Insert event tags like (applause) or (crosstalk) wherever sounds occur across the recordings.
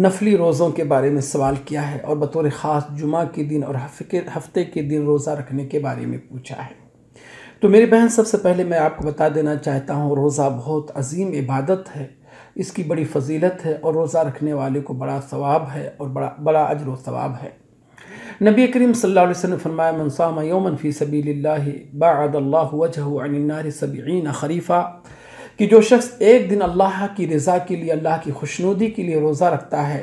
نفلی روزوں کے بارے میں سوال کیا ہے اور بطور خاص جمعہ کے دن اور ہفتے کے دن روزہ رکھنے کے بارے میں پوچھا ہے تو میری بہن سب سے پہلے میں آپ کو بتا دینا چاہتا ہوں روزہ بہت عظیم عبادت ہے اس کی بڑی فضیلت ہے اور روزہ رکھنے والے کو بڑا ثواب ہے اور بڑا بڑا اجر و ثواب ہے نبی کریم صلی اللہ علیہ وسلم فرمایا من صام یومن فی سبیل اللہ باعد اللہ وجہ عن النار سبعین خریفہ کہ جو شخص ایک دن اللہ کی رضا کے لیے اللہ کی خوشنودی کے لیے روزہ رکھتا ہے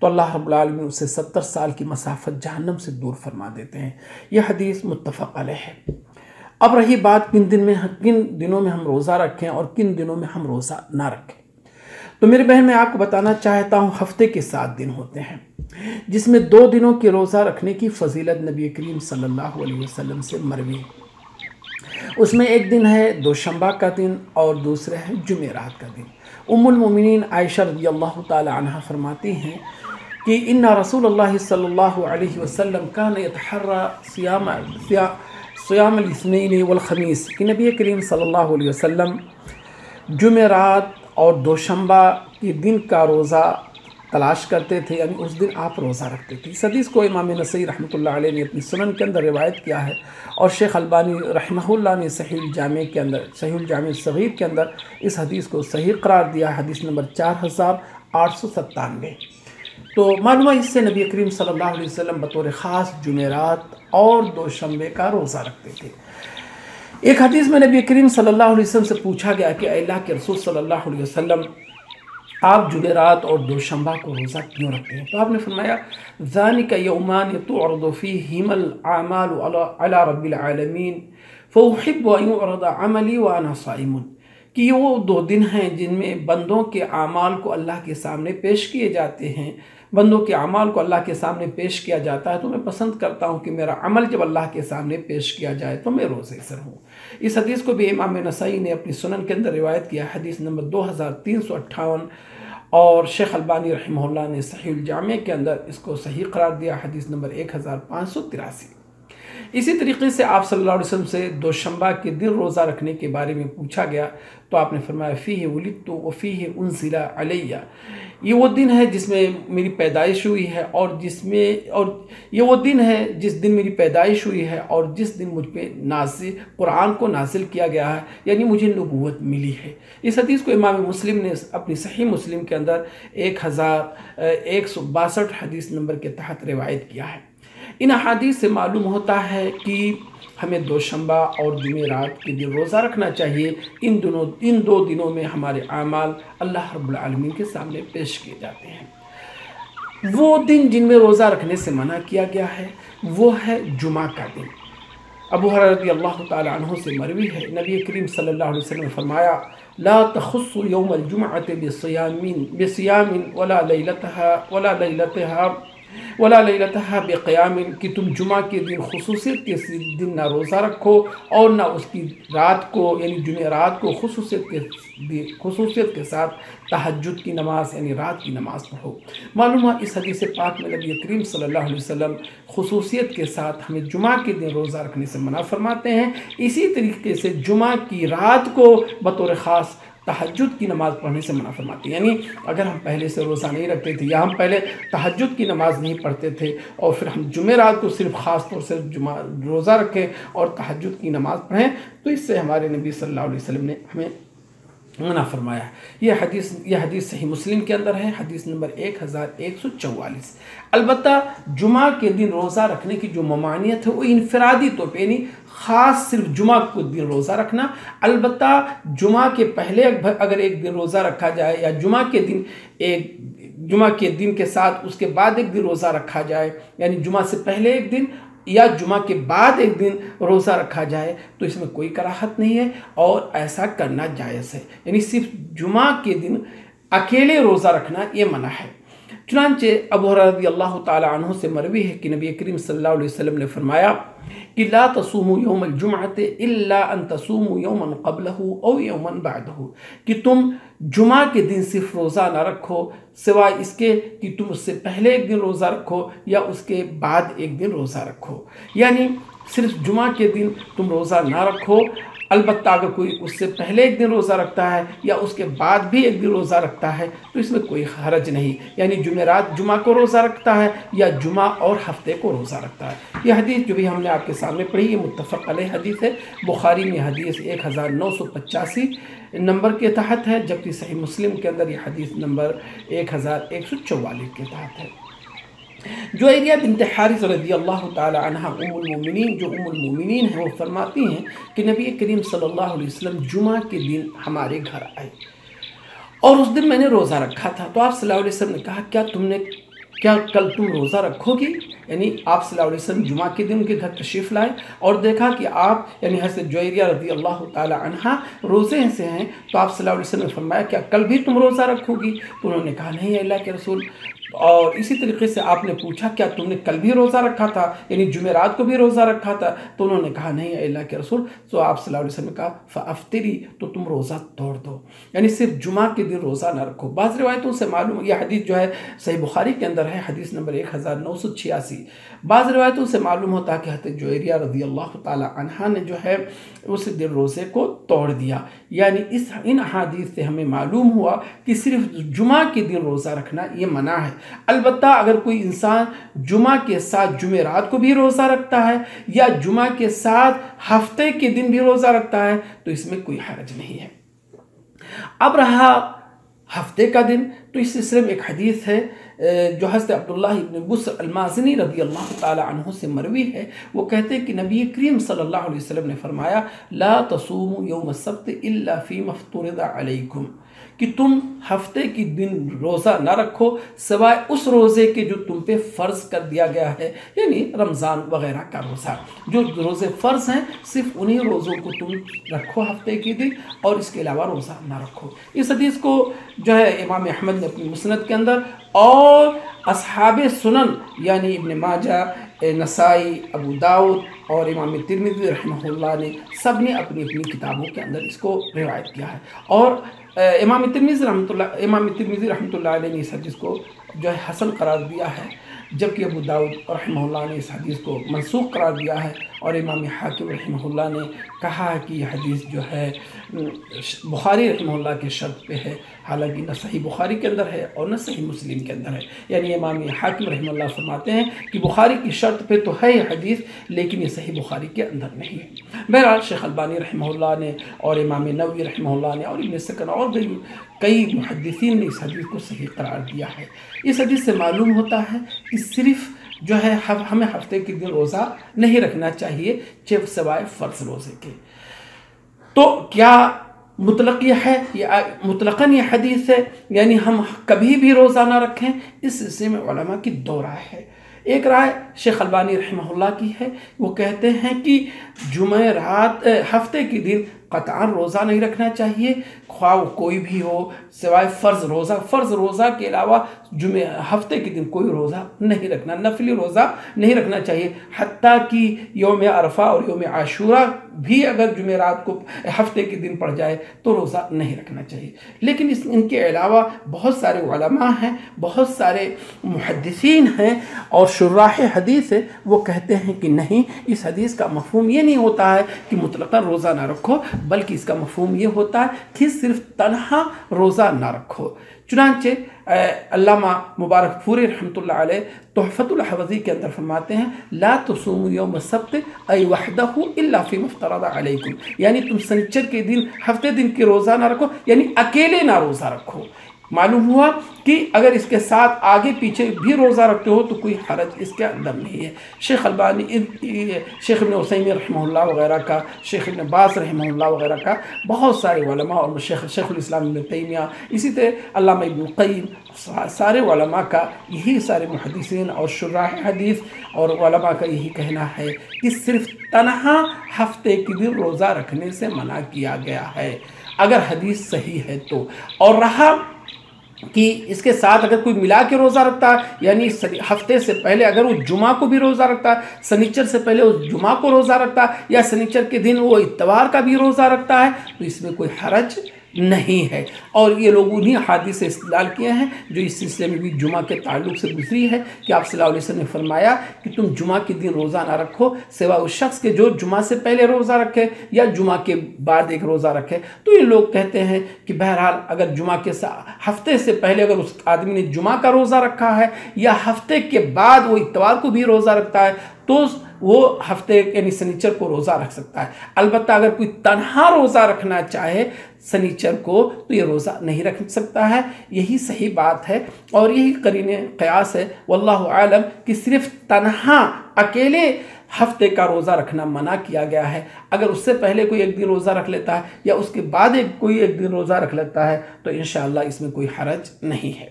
تو اللہ رب العالمین اسے ستر سال کی مسافت جہنم سے دور فرما دیتے ہیں یہ حدیث متفق علیہ ہے اب رہی بات کن دن میں کن دنوں میں ہم روزہ رکھیں اور کن دنوں میں ہم روزہ نہ رکھیں تو میری بہن میں آپ کو بتانا چاہتا ہوں ہفتے کے سات دن ہوتے ہیں جس میں دو دنوں کی روزہ رکھنے کی فضیلت نبی کریم صلی اللہ علیہ وسلم سے مروی ہے اس میں ایک دن ہے دوشمبا کا دن اور دوسرے ہے جمعرات کا دن ام المومنین عائشہ رضی اللہ تعالی عنہ فرماتی ہیں کہ ان رسول اللہ صلی اللہ علیہ وسلم کا نیتر سیامہ سیام الاثنین والخمیس کہ نبی کریم صلی اللہ علیہ وسلم جمعرات اور دوشمبا کے دن کا روزہ تلاش کرتے تھے یعنی اس دن آپ روزہ رکھتے تھے اس حدیث کو امام نسّی رحمۃ اللہ علیہ نے اپنی سنن کے اندر روایت کیا ہے اور شیخ البانی رحمہ اللہ نے صحیح الجامع کے اندر صحیح الجامع صغیر کے اندر اس حدیث کو صحیح قرار دیا حدیث نمبر چار ہزار آٹھ سو ستانوے تو معلومہ اس سے نبی کریم صلی اللہ علیہ وسلم بطور خاص جمعرات اور دو شمبے کا روزہ رکھتے تھے ایک حدیث میں نبی کریم صلی اللہ علیہ وسلم سے پوچھا گیا کہ اللہ کے رسول صلی اللہ علیہ وسلم آپ جمعرات رات اور دوشنبہ کو روزہ کیوں رکھتے ہیں تو آپ نے فرمایا ذان یومان تعرض فیہم ہیم علی رب العلمین فوحب یعرض عملی وانا عانا کہ یہ وہ دو دن ہیں جن میں بندوں کے اعمال کو اللہ کے سامنے پیش کیے جاتے ہیں بندوں کے اعمال کو اللہ کے سامنے پیش کیا جاتا ہے تو میں پسند کرتا ہوں کہ میرا عمل جب اللہ کے سامنے پیش کیا جائے تو میں روزے سر ہوں اس حدیث کو بھی امام نسائی نے اپنی سنن کے اندر روایت کیا حدیث نمبر دو ہزار تین سو اٹھاون اور شیخ البانی رحمہ اللہ نے صحیح الجامع کے اندر اس کو صحیح قرار دیا حدیث نمبر ایک ہزار پانچ سو تراسی اسی طریقے سے آپ صلی اللہ علیہ وسلم سے شمبہ کے دل روزہ رکھنے کے بارے میں پوچھا گیا تو آپ نے فرمایا فی ہے و تو وفی ہے علیہ یہ وہ دن ہے جس میں میری پیدائش ہوئی ہے اور جس میں اور یہ وہ دن ہے جس دن میری پیدائش ہوئی ہے اور جس دن مجھ پہ نازل قرآن کو نازل کیا گیا ہے یعنی مجھے نبوت ملی ہے اس حدیث کو امام مسلم نے اپنی صحیح مسلم کے اندر ایک ہزار ایک سو باسٹھ حدیث نمبر کے تحت روایت کیا ہے ان احادیث سے معلوم ہوتا ہے کہ ہمیں دو اور جمعرات کے دن روزہ رکھنا چاہیے ان دنوں ان دو دنوں میں ہمارے اعمال اللہ رب العالمین کے سامنے پیش کیے جاتے ہیں وہ دن جن میں روزہ رکھنے سے منع کیا گیا ہے وہ ہے جمعہ کا دن ابو رضی اللہ تعالیٰ عنہ سے مروی ہے نبی کریم صلی اللہ علیہ وسلم فرمایا لا تخص بصیام ولا ليلتها ولا ليلتها ولاحب بقیام کہ تم جمعہ کے دن خصوصیت کے دن نہ روزہ رکھو اور نہ اس کی رات کو یعنی جمعہ رات کو خصوصیت کے خصوصیت کے ساتھ تحجد کی نماز یعنی رات کی نماز پڑھو معلومہ اس حدیث پاک میں نبی کریم صلی اللہ علیہ وسلم خصوصیت کے ساتھ ہمیں جمعہ کے دن روزہ رکھنے سے منع فرماتے ہیں اسی طریقے سے جمعہ کی رات کو بطور خاص تحجد کی نماز پڑھنے سے فرماتی ہے یعنی اگر ہم پہلے سے روزہ نہیں رکھتے تھے یا ہم پہلے تحجد کی نماز نہیں پڑھتے تھے اور پھر ہم جمعہ رات کو صرف خاص طور سے جمعہ روزہ رکھیں اور تحجد کی نماز پڑھیں تو اس سے ہمارے نبی صلی اللہ علیہ وسلم نے ہمیں منع فرمایا یہ حدیث یہ حدیث صحیح مسلم کے اندر ہے حدیث نمبر ایک ہزار ایک سو چوالیس البتہ جمعہ کے دن روزہ رکھنے کی جو ممانعت ہے وہ انفرادی پہ نہیں یعنی خاص صرف جمعہ کو دن روزہ رکھنا البتہ جمعہ کے پہلے اگر ایک دن روزہ رکھا جائے یا جمعہ کے دن ایک جمعہ کے دن کے ساتھ اس کے بعد ایک دن روزہ رکھا جائے یعنی جمعہ سے پہلے ایک دن یا جمعہ کے بعد ایک دن روزہ رکھا جائے تو اس میں کوئی کراہت نہیں ہے اور ایسا کرنا جائز ہے یعنی صرف جمعہ کے دن اکیلے روزہ رکھنا یہ منع ہے چنانچہ ابو رضی اللہ تعالیٰ عنہ سے مروی ہے کہ نبی کریم صلی اللہ علیہ وسلم نے فرمایا کہ لا تسوم یوم الجمعت الا ان یومن قبل قبله او یومن بعده کہ تم جمعہ کے دن صرف روزہ نہ رکھو سوائے اس کے کہ تم اس سے پہلے ایک دن روزہ رکھو یا اس کے بعد ایک دن روزہ رکھو یعنی صرف جمعہ کے دن تم روزہ نہ رکھو البتہ اگر کوئی اس سے پہلے ایک دن روزہ رکھتا ہے یا اس کے بعد بھی ایک دن روزہ رکھتا ہے تو اس میں کوئی حرج نہیں یعنی جمعرات جمعہ کو روزہ رکھتا ہے یا جمعہ اور ہفتے کو روزہ رکھتا ہے یہ حدیث جو بھی ہم نے آپ کے سامنے پڑھی یہ متفق علیہ حدیث ہے بخاری میں حدیث ایک ہزار نو سو پچاسی نمبر کے تحت ہے جبکہ صحیح مسلم کے اندر یہ حدیث نمبر ایک ہزار ایک سو چوالیس کے تحت ہے جو بنت حارث رضی اللہ تعالی عنہ ام المومنین جو ام المومنین ہیں وہ فرماتی ہیں کہ نبی کریم صلی اللہ علیہ وسلم جمعہ کے دن ہمارے گھر آئے اور اس دن میں نے روزہ رکھا تھا تو آپ صلی اللہ علیہ وسلم نے کہا کیا تم نے کیا کل تم روزہ رکھو گی یعنی آپ صلی اللہ علیہ وسلم جمعہ کے دن ان کے گھر تشریف لائے اور دیکھا کہ آپ یعنی حضرت جوئریہ رضی اللہ تعالی عنہ روزے سے ہیں تو آپ صلی اللہ علیہ وسلم نے فرمایا کیا کل بھی تم روزہ رکھو گی تو انہوں نے کہا نہیں اللہ کے رسول اور اسی طریقے سے آپ نے پوچھا کیا تم نے کل بھی روزہ رکھا تھا یعنی جمعرات کو بھی روزہ رکھا تھا تو انہوں نے کہا نہیں اللہ کے رسول تو آپ صلی اللہ علیہ وسلم نے کہا فافتری تو تم روزہ توڑ دو یعنی صرف جمعہ کے دن روزہ نہ رکھو بعض روایتوں سے معلوم یہ حدیث جو ہے صحیح بخاری کے اندر ہے حدیث نمبر ایک ہزار نو سو چھیاسی بعض روایتوں سے معلوم ہوتا کہ حضرت جو رضی اللہ تعالی عنہ نے جو ہے اس دن روزے کو توڑ دیا یعنی اس ان حادیث ہمیں معلوم ہوا کہ صرف جمعہ کے دن روزہ رکھنا یہ منع ہے البتہ اگر کوئی انسان جمعہ کے ساتھ جمعہ رات کو بھی روزہ رکھتا ہے یا جمعہ کے ساتھ ہفتے کے دن بھی روزہ رکھتا ہے تو اس میں کوئی حرج نہیں ہے اب رہا ہفتے کا دن تو اس سلسلے میں ایک حدیث ہے جو حضرت عبداللہ ابن بسر المازنی رضی اللہ تعالی عنہ سے مروی ہے وہ کہتے کہ نبی کریم صلی اللہ علیہ وسلم نے فرمایا لا تصوم یوم السبت الا فی مفترض علیکم کہ تم ہفتے کی دن روزہ نہ رکھو سوائے اس روزے کے جو تم پہ فرض کر دیا گیا ہے یعنی رمضان وغیرہ کا روزہ جو روزے فرض ہیں صرف انہی روزوں کو تم رکھو ہفتے کی دن اور اس کے علاوہ روزہ نہ رکھو اس حدیث کو جو ہے امام احمد نے اپنی مسند کے اندر اور اصحاب سنن یعنی ابن ماجہ نسائی ابو داود اور امام ترمیدی رحمہ اللہ نے سب نے اپنی اپنی کتابوں کے اندر اس کو روایت کیا ہے اور امام ترمیز رحمۃ اللہ امام ترمیزی رحمۃ اللہ علیہ نے اس حدیث کو جو ہے حسن قرار دیا ہے جبکہ ابو داود رحمہ اللہ نے اس حدیث کو منسوخ قرار دیا ہے اور امام حاکم رحمہ اللہ نے کہا کہ یہ حدیث جو ہے بخاری رحمہ اللہ کے شرط پہ ہے حالانکہ نہ صحیح بخاری کے اندر ہے اور نہ صحیح مسلم کے اندر ہے یعنی امام حاکم رحمہ اللہ فرماتے ہیں کہ بخاری کی شرط پہ تو ہے یہ حدیث لیکن یہ صحیح بخاری کے اندر نہیں ہے بہرحال شیخ البانی رحمہ اللہ نے اور امام نوی رحمہ اللہ نے اور ابن سکن اور بھی کئی محدثین نے اس حدیث کو صحیح قرار دیا ہے اس حدیث سے معلوم ہوتا ہے کہ صرف جو ہے ہمیں ہفتے کے دن روزہ نہیں رکھنا چاہیے چپ سوائے فرض روزے کے تو کیا مطلق یہ ہے یہ حدیث ہے یعنی ہم کبھی بھی روزہ نہ رکھیں اس سلسلے میں علماء کی دو رائے ہے ایک رائے شیخ البانی رحمہ اللہ کی ہے وہ کہتے ہیں کہ جمعہ رات ہفتے کے دن قطعاً روزہ نہیں رکھنا چاہیے خواہ وہ کوئی بھی ہو سوائے فرض روزہ فرض روزہ کے علاوہ جمعہ ہفتے کے دن کوئی روزہ نہیں رکھنا نفلی روزہ نہیں رکھنا چاہیے حتیٰ کہ یوم عرفہ اور یوم عاشورہ بھی اگر جمعرات کو ہفتے کے دن پڑ جائے تو روزہ نہیں رکھنا چاہیے لیکن اس ان کے علاوہ بہت سارے علماء ہیں بہت سارے محدثین ہیں اور شراح حدیث ہے وہ کہتے ہیں کہ نہیں اس حدیث کا مفہوم یہ نہیں ہوتا ہے کہ مطلق روزہ نہ رکھو بلکہ اس کا مفہوم یہ ہوتا ہے کہ صرف تنہا روزہ نہ رکھو چنانچہ علامہ مبارک پوری رحمۃ اللہ علیہ تحفت الحوضی کے اندر فرماتے ہیں لا تصوم یوم سبت ای وحدہ اللہ فی مفترض علیکم یعنی تم سنچر کے دن ہفتے دن کی روزہ نہ رکھو یعنی اکیلے نہ روزہ رکھو معلوم ہوا کہ اگر اس کے ساتھ آگے پیچھے بھی روزہ رکھتے ہو تو کوئی حرج اس کے اندر نہیں ہے شیخ البانی شیخ ابن حسین رحمہ اللہ وغیرہ کا شیخ ابن باس رحمہ اللہ وغیرہ کا بہت سارے علماء اور شیخ شیخ الاسلام ابن تیمیہ اسی طرح علامہ قیم سارے علماء کا یہی سارے محدثین اور شراح حدیث اور علماء کا یہی کہنا ہے کہ صرف تنہا ہفتے کے دن روزہ رکھنے سے منع کیا گیا ہے اگر حدیث صحیح ہے تو اور رہا کہ اس کے ساتھ اگر کوئی ملا کے روزہ رکھتا ہے یعنی ہفتے سے پہلے اگر وہ جمعہ کو بھی روزہ رکھتا سنیچر سے پہلے وہ جمعہ کو روزہ رکھتا یا سنیچر کے دن وہ اتوار کا بھی روزہ رکھتا ہے تو اس میں کوئی حرج نہیں ہے اور یہ لوگ انہیں حادث سے استدلال کیا ہیں جو اس سلسلے میں بھی جمعہ کے تعلق سے گزری ہے کہ آپ صلی اللہ علیہ وسلم نے فرمایا کہ تم جمعہ کے دن روزہ نہ رکھو سوا اس شخص کے جو جمعہ سے پہلے روزہ رکھے یا جمعہ کے بعد ایک روزہ رکھے تو یہ لوگ کہتے ہیں کہ بہرحال اگر جمعہ کے ہفتے سے پہلے اگر اس آدمی نے جمعہ کا روزہ رکھا ہے یا ہفتے کے بعد وہ اتوار کو بھی روزہ رکھتا ہے تو وہ ہفتے یعنی سنیچر کو روزہ رکھ سکتا ہے البتہ اگر کوئی تنہا روزہ رکھنا چاہے سنیچر کو تو یہ روزہ نہیں رکھ سکتا ہے یہی صحیح بات ہے اور یہی قرین قیاس ہے واللہ عالم کہ صرف تنہا اکیلے ہفتے کا روزہ رکھنا منع کیا گیا ہے اگر اس سے پہلے کوئی ایک دن روزہ رکھ لیتا ہے یا اس کے بعد ایک کوئی ایک دن روزہ رکھ لیتا ہے تو انشاءاللہ اس میں کوئی حرج نہیں ہے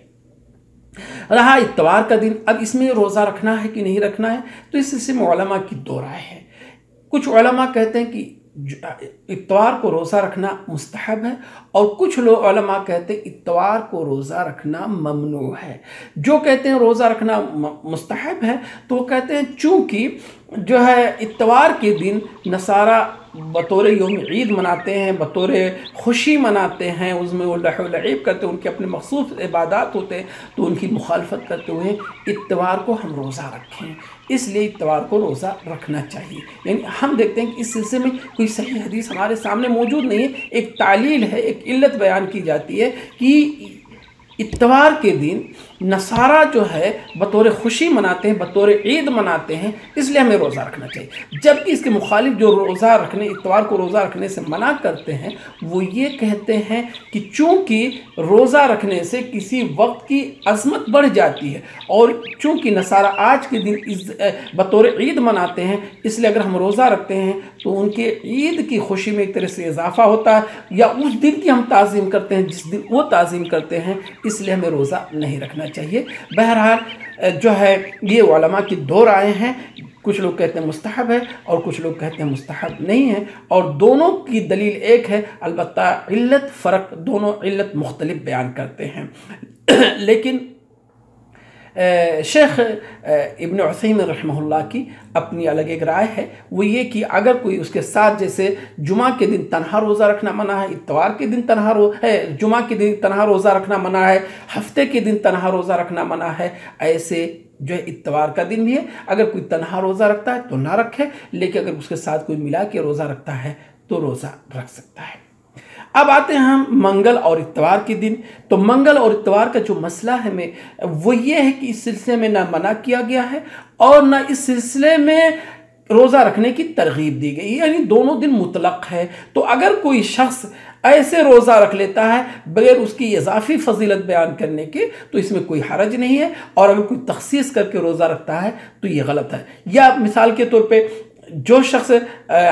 رہا اتوار کا دن اب اس میں روزہ رکھنا ہے کہ نہیں رکھنا ہے تو اس سلسلے میں علماء کی دو رائے ہے کچھ علماء کہتے ہیں کہ اتوار کو روزہ رکھنا مستحب ہے اور کچھ لوگ علماء کہتے ہیں اتوار کو روزہ رکھنا ممنوع ہے جو کہتے ہیں روزہ رکھنا مستحب ہے تو وہ کہتے ہیں چونکہ جو ہے اتوار کے دن نصارہ بطور یوم عید مناتے ہیں بطور خوشی مناتے ہیں اس میں وہ لعیب کرتے ہیں ان کے اپنے مخصوص عبادات ہوتے ہیں تو ان کی مخالفت کرتے ہوئے اتوار کو ہم روزہ رکھیں اس لیے اتوار کو روزہ رکھنا چاہیے یعنی ہم دیکھتے ہیں کہ اس سلسلے میں کوئی صحیح حدیث ہمارے سامنے موجود نہیں ہے ایک تعلیل ہے ایک علت بیان کی جاتی ہے کہ اتوار کے دن نصارہ جو ہے بطور خوشی مناتے ہیں بطور عید مناتے ہیں اس لیے ہمیں روزہ رکھنا چاہیے جبکہ اس کے مخالف جو روزہ رکھنے اتوار کو روزہ رکھنے سے منع کرتے ہیں وہ یہ کہتے ہیں کہ چونکہ روزہ رکھنے سے کسی وقت کی عظمت بڑھ جاتی ہے اور چونکہ نصارہ آج کے دن بطور عید مناتے ہیں اس لیے اگر ہم روزہ رکھتے ہیں تو ان کے عید کی خوشی میں ایک طرح سے اضافہ ہوتا ہے یا اس دن کی ہم تعظیم کرتے ہیں جس دن وہ تعظیم کرتے ہیں اس لیے ہمیں روزہ نہیں رکھنا چاہیے چاہیے بہرحال جو ہے یہ علماء کی دو رائے ہیں کچھ لوگ کہتے ہیں مستحب ہے اور کچھ لوگ کہتے ہیں مستحب نہیں ہے اور دونوں کی دلیل ایک ہے البتہ علت فرق دونوں علت مختلف بیان کرتے ہیں (clears throat) لیکن شیخ ابن عثیم رحمہ اللہ کی اپنی الگ ایک رائے ہے وہ یہ کہ اگر کوئی اس کے ساتھ جیسے جمعہ کے دن تنہا روزہ رکھنا منع ہے اتوار کے دن تنہا رو جمعہ کے دن تنہا روزہ رکھنا منع ہے ہفتے کے دن تنہا روزہ رکھنا منع ہے ایسے جو ہے اتوار کا دن بھی ہے اگر کوئی تنہا روزہ رکھتا ہے تو نہ رکھے لیکن اگر اس کے ساتھ کوئی ملا کے روزہ رکھتا ہے تو روزہ رکھ سکتا ہے اب آتے ہیں ہم منگل اور اتوار کے دن تو منگل اور اتوار کا جو مسئلہ ہے میں وہ یہ ہے کہ اس سلسلے میں نہ منع کیا گیا ہے اور نہ اس سلسلے میں روزہ رکھنے کی ترغیب دی گئی یعنی دونوں دن مطلق ہے تو اگر کوئی شخص ایسے روزہ رکھ لیتا ہے بغیر اس کی اضافی فضیلت بیان کرنے کے تو اس میں کوئی حرج نہیں ہے اور اگر کوئی تخصیص کر کے روزہ رکھتا ہے تو یہ غلط ہے یا مثال کے طور پہ جو شخص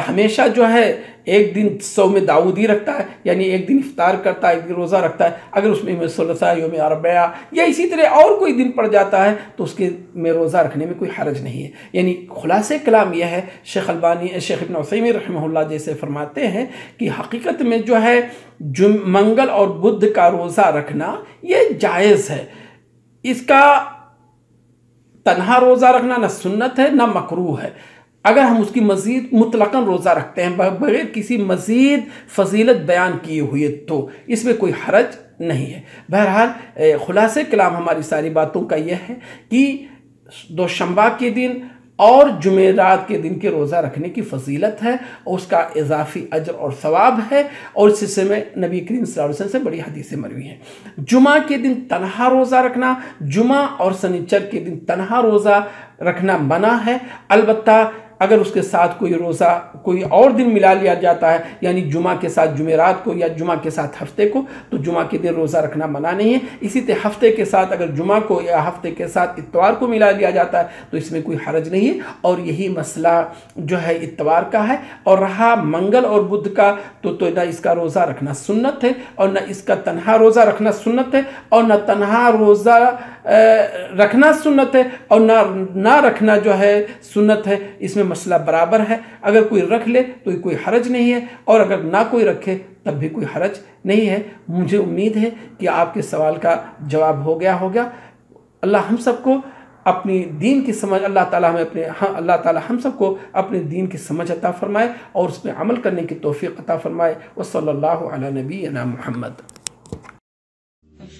ہمیشہ جو ہے ایک دن سو میں داودی رکھتا ہے یعنی ایک دن افطار کرتا ہے ایک دن روزہ رکھتا ہے اگر اس میں یوم صاحٰ یوم عربیہ یا اسی طرح اور کوئی دن پڑ جاتا ہے تو اس کے میں روزہ رکھنے میں کوئی حرج نہیں ہے یعنی خلاصۂ کلام یہ ہے شیخ البانی شیخ ابن وسمی رحمہ اللہ جیسے فرماتے ہیں کہ حقیقت میں جو ہے منگل اور بدھ کا روزہ رکھنا یہ جائز ہے اس کا تنہا روزہ رکھنا نہ سنت ہے نہ مکروح ہے اگر ہم اس کی مزید متعقم روزہ رکھتے ہیں بغیر کسی مزید فضیلت بیان کیے ہوئے تو اس میں کوئی حرج نہیں ہے بہرحال خلاصہ کلام ہماری ساری باتوں کا یہ ہے کہ شمبا کے دن اور جمعرات کے دن کے روزہ رکھنے کی فضیلت ہے اس کا اضافی اجر اور ثواب ہے اور اس سلسلے میں نبی کریم صلی اللہ علیہ وسلم سے بڑی حدیثیں مروی ہیں جمعہ کے دن تنہا روزہ رکھنا جمعہ اور سنیچر کے دن تنہا روزہ رکھنا منع ہے البتہ اگر اس کے ساتھ کوئی روزہ کوئی اور دن ملا لیا جاتا ہے یعنی جمعہ کے ساتھ جمعرات کو یا جمعہ کے ساتھ ہفتے کو تو جمعہ کے دن روزہ رکھنا منع نہیں ہے اسی طرح ہفتے کے ساتھ اگر جمعہ کو یا ہفتے کے ساتھ اتوار کو ملا لیا جاتا ہے تو اس میں کوئی حرج نہیں ہے اور یہی مسئلہ جو ہے اتوار کا ہے اور رہا منگل اور بدھ کا تو تو نہ اس کا روزہ رکھنا سنت ہے اور نہ اس کا تنہا روزہ رکھنا سنت ہے اور نہ تنہا روزہ رکھنا سنت ہے اور نہ رکھنا جو ہے سنت ہے اس میں مسئلہ برابر ہے اگر کوئی رکھ لے تو کوئی حرج نہیں ہے اور اگر نہ کوئی رکھے تب بھی کوئی حرج نہیں ہے مجھے امید ہے کہ آپ کے سوال کا جواب ہو گیا ہو گیا اللہ ہم سب کو اپنی دین کی سمجھ اللہ تعالیٰ ہمیں اپنے ہاں اللہ تعالیٰ ہم سب کو اپنے دین کی سمجھ عطا فرمائے اور اس پہ عمل کرنے کی توفیق عطا فرمائے وہ صلی اللہ علیہ نبی محمد